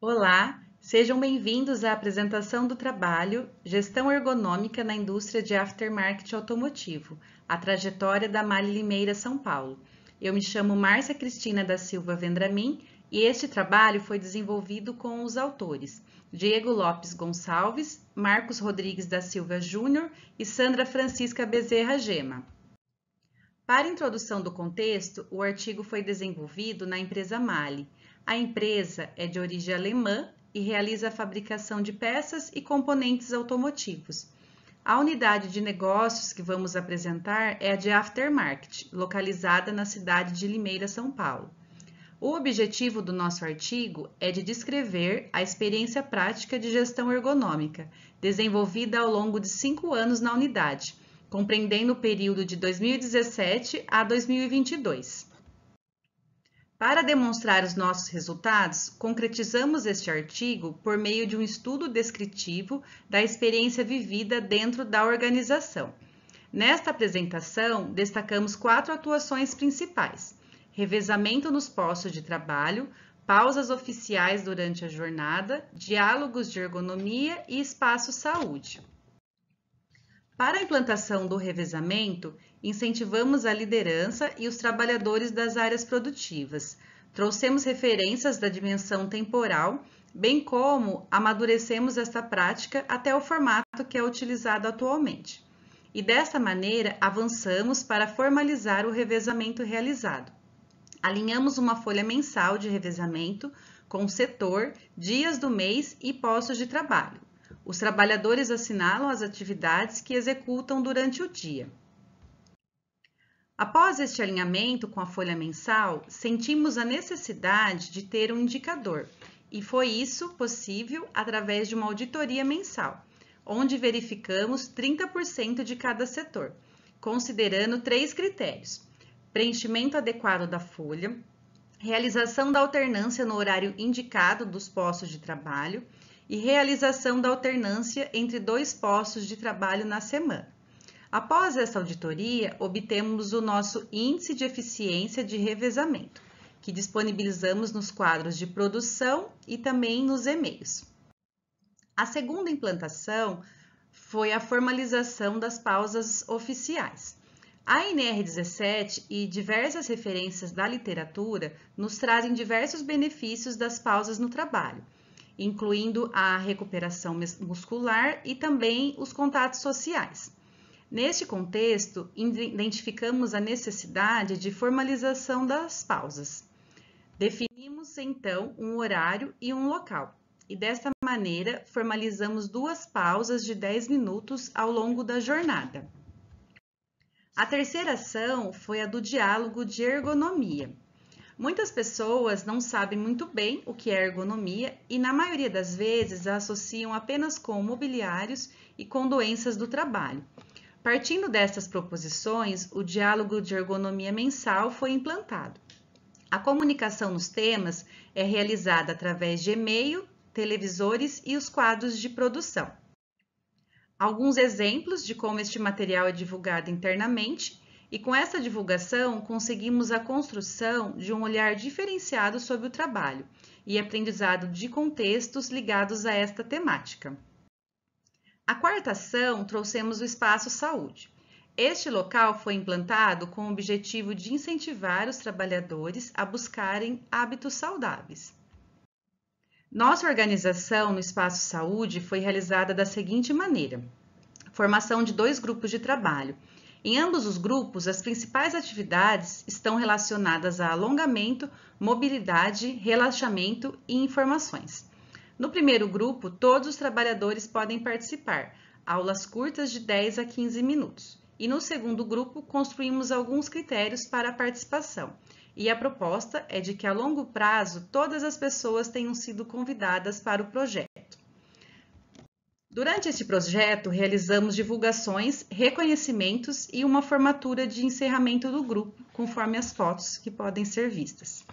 Olá, sejam bem-vindos à apresentação do trabalho Gestão Ergonômica na Indústria de Aftermarket Automotivo, a trajetória da Mali Limeira São Paulo. Eu me chamo Márcia Cristina da Silva Vendramin e este trabalho foi desenvolvido com os autores Diego Lopes Gonçalves, Marcos Rodrigues da Silva Júnior e Sandra Francisca Bezerra Gema. Para introdução do contexto, o artigo foi desenvolvido na empresa Mali, a empresa é de origem alemã e realiza a fabricação de peças e componentes automotivos. A unidade de negócios que vamos apresentar é a de Aftermarket, localizada na cidade de Limeira, São Paulo. O objetivo do nosso artigo é de descrever a experiência prática de gestão ergonômica, desenvolvida ao longo de cinco anos na unidade, compreendendo o período de 2017 a 2022. Para demonstrar os nossos resultados, concretizamos este artigo por meio de um estudo descritivo da experiência vivida dentro da organização. Nesta apresentação, destacamos quatro atuações principais: revezamento nos postos de trabalho, pausas oficiais durante a jornada, diálogos de ergonomia e espaço saúde. Para a implantação do revezamento, incentivamos a liderança e os trabalhadores das áreas produtivas. Trouxemos referências da dimensão temporal, bem como amadurecemos esta prática até o formato que é utilizado atualmente. E desta maneira, avançamos para formalizar o revezamento realizado. Alinhamos uma folha mensal de revezamento com setor, dias do mês e postos de trabalho. Os trabalhadores assinalam as atividades que executam durante o dia. Após este alinhamento com a folha mensal, sentimos a necessidade de ter um indicador, e foi isso possível através de uma auditoria mensal, onde verificamos 30% de cada setor, considerando três critérios: preenchimento adequado da folha, realização da alternância no horário indicado dos postos de trabalho e realização da alternância entre dois postos de trabalho na semana. Após essa auditoria, obtemos o nosso Índice de Eficiência de Revezamento, que disponibilizamos nos quadros de produção e também nos e-mails. A segunda implantação foi a formalização das pausas oficiais. A NR17 e diversas referências da literatura nos trazem diversos benefícios das pausas no trabalho, incluindo a recuperação muscular e também os contatos sociais. Neste contexto, identificamos a necessidade de formalização das pausas. Definimos, então, um horário e um local, e desta maneira formalizamos duas pausas de 10 minutos ao longo da jornada. A terceira ação foi a do diálogo de ergonomia. Muitas pessoas não sabem muito bem o que é ergonomia e, na maioria das vezes, a associam apenas com mobiliários e com doenças do trabalho. Partindo destas proposições, o diálogo de ergonomia mensal foi implantado. A comunicação nos temas é realizada através de e-mail, televisores e os quadros de produção. Alguns exemplos de como este material é divulgado internamente, e com essa divulgação conseguimos a construção de um olhar diferenciado sobre o trabalho e aprendizado de contextos ligados a esta temática. A quarta ação trouxemos o espaço saúde. Este local foi implantado com o objetivo de incentivar os trabalhadores a buscarem hábitos saudáveis. Nossa organização no espaço saúde foi realizada da seguinte maneira: formação de dois grupos de trabalho. Em ambos os grupos, as principais atividades estão relacionadas a alongamento, mobilidade, relaxamento e informações. No primeiro grupo, todos os trabalhadores podem participar, aulas curtas de 10 a 15 minutos. E no segundo grupo, construímos alguns critérios para a participação. E a proposta é de que a longo prazo todas as pessoas tenham sido convidadas para o projeto. Durante este projeto, realizamos divulgações, reconhecimentos e uma formatura de encerramento do grupo, conforme as fotos que podem ser vistas.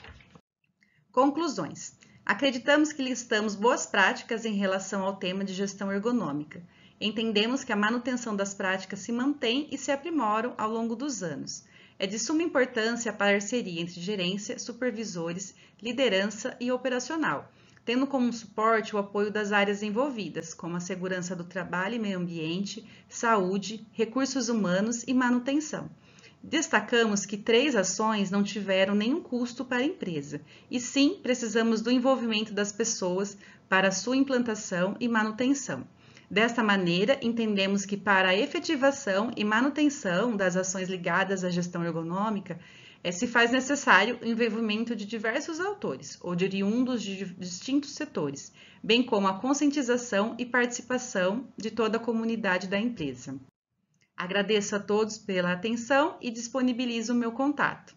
Conclusões. Acreditamos que listamos boas práticas em relação ao tema de gestão ergonômica. Entendemos que a manutenção das práticas se mantém e se aprimoram ao longo dos anos. É de suma importância a parceria entre gerência, supervisores, liderança e operacional, tendo como suporte o apoio das áreas envolvidas, como a segurança do trabalho e meio ambiente, saúde, recursos humanos e manutenção. Destacamos que três ações não tiveram nenhum custo para a empresa, e sim precisamos do envolvimento das pessoas para sua implantação e manutenção. Desta maneira, entendemos que para a efetivação e manutenção das ações ligadas à gestão ergonômica, eh, se faz necessário o envolvimento de diversos autores, ou de oriundos de distintos setores, bem como a conscientização e participação de toda a comunidade da empresa. Agradeço a todos pela atenção e disponibilizo o meu contato.